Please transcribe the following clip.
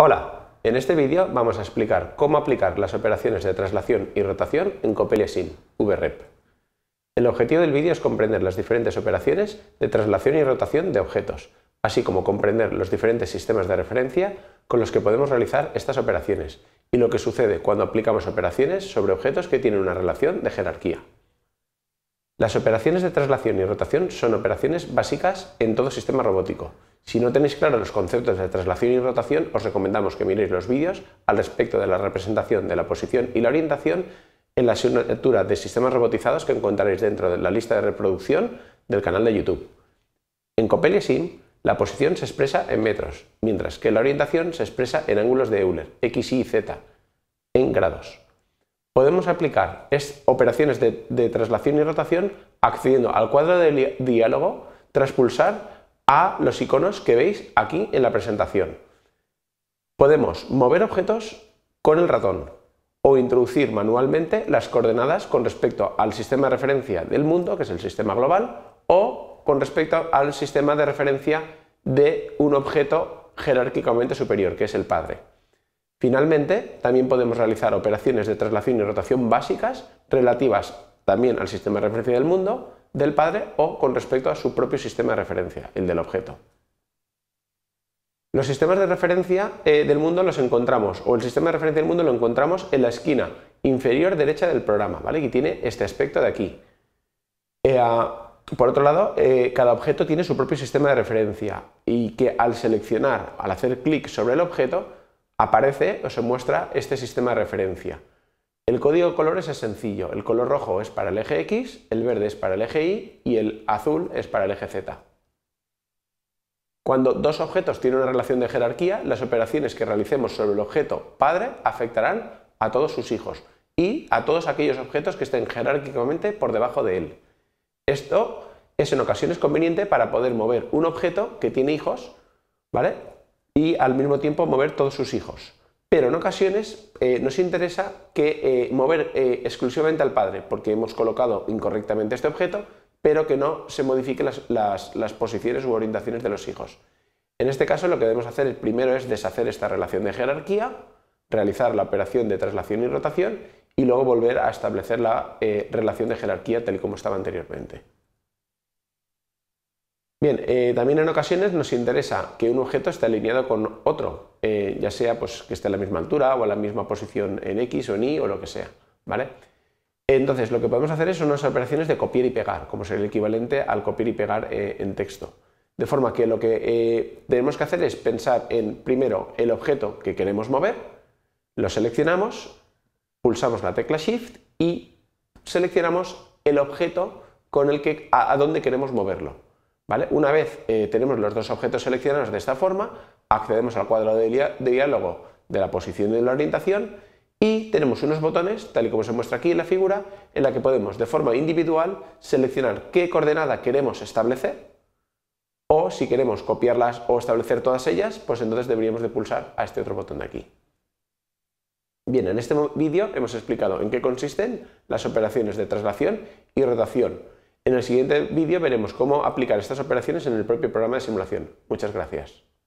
Hola, en este vídeo vamos a explicar cómo aplicar las operaciones de traslación y rotación en Copelia VREP. El objetivo del vídeo es comprender las diferentes operaciones de traslación y rotación de objetos, así como comprender los diferentes sistemas de referencia con los que podemos realizar estas operaciones y lo que sucede cuando aplicamos operaciones sobre objetos que tienen una relación de jerarquía. Las operaciones de traslación y rotación son operaciones básicas en todo sistema robótico si no tenéis claro los conceptos de traslación y rotación, os recomendamos que miréis los vídeos al respecto de la representación de la posición y la orientación en la asignatura de sistemas robotizados que encontraréis dentro de la lista de reproducción del canal de YouTube. En Copelia la posición se expresa en metros, mientras que la orientación se expresa en ángulos de Euler, x, y, z, en grados. Podemos aplicar operaciones de, de traslación y rotación accediendo al cuadro de diálogo tras pulsar a los iconos que veis aquí en la presentación. Podemos mover objetos con el ratón o introducir manualmente las coordenadas con respecto al sistema de referencia del mundo, que es el sistema global, o con respecto al sistema de referencia de un objeto jerárquicamente superior, que es el padre. Finalmente, también podemos realizar operaciones de traslación y rotación básicas relativas también al sistema de referencia del mundo del padre o con respecto a su propio sistema de referencia, el del objeto. Los sistemas de referencia eh, del mundo los encontramos, o el sistema de referencia del mundo lo encontramos en la esquina inferior derecha del programa, ¿vale? Que tiene este aspecto de aquí. Eh, ah, por otro lado, eh, cada objeto tiene su propio sistema de referencia y que al seleccionar, al hacer clic sobre el objeto, aparece o se muestra este sistema de referencia. El código de colores es sencillo. El color rojo es para el eje X, el verde es para el eje Y y el azul es para el eje Z. Cuando dos objetos tienen una relación de jerarquía, las operaciones que realicemos sobre el objeto padre afectarán a todos sus hijos y a todos aquellos objetos que estén jerárquicamente por debajo de él. Esto es en ocasiones conveniente para poder mover un objeto que tiene hijos, ¿vale? Y al mismo tiempo mover todos sus hijos. Pero en ocasiones eh, nos interesa que eh, mover eh, exclusivamente al padre, porque hemos colocado incorrectamente este objeto, pero que no se modifiquen las, las, posiciones u orientaciones de los hijos. En este caso lo que debemos hacer primero es deshacer esta relación de jerarquía, realizar la operación de traslación y rotación y luego volver a establecer la relación de jerarquía tal y como estaba anteriormente. Bien, eh, también en ocasiones nos interesa que un objeto esté alineado con otro, eh, ya sea pues, que esté a la misma altura o a la misma posición en X o en Y o lo que sea, ¿vale? Entonces, lo que podemos hacer es unas operaciones de copiar y pegar, como sería el equivalente al copiar y pegar eh, en texto. De forma que lo que tenemos que hacer es pensar en, primero, el objeto que queremos mover, lo seleccionamos, pulsamos la tecla Shift y seleccionamos el objeto con el que, a, a dónde queremos moverlo. Una vez eh, tenemos los dos objetos seleccionados de esta forma, accedemos al cuadro de, diálogo de la posición y de la orientación y tenemos unos botones, tal y como se muestra aquí en la figura, en la que podemos de forma individual seleccionar qué coordenada queremos establecer o si queremos copiarlas o establecer todas ellas, pues entonces deberíamos de pulsar a este otro botón de aquí. Bien, en este vídeo hemos explicado en qué consisten las operaciones de traslación y rotación en el siguiente vídeo veremos cómo aplicar estas operaciones en el propio programa de simulación. Muchas gracias.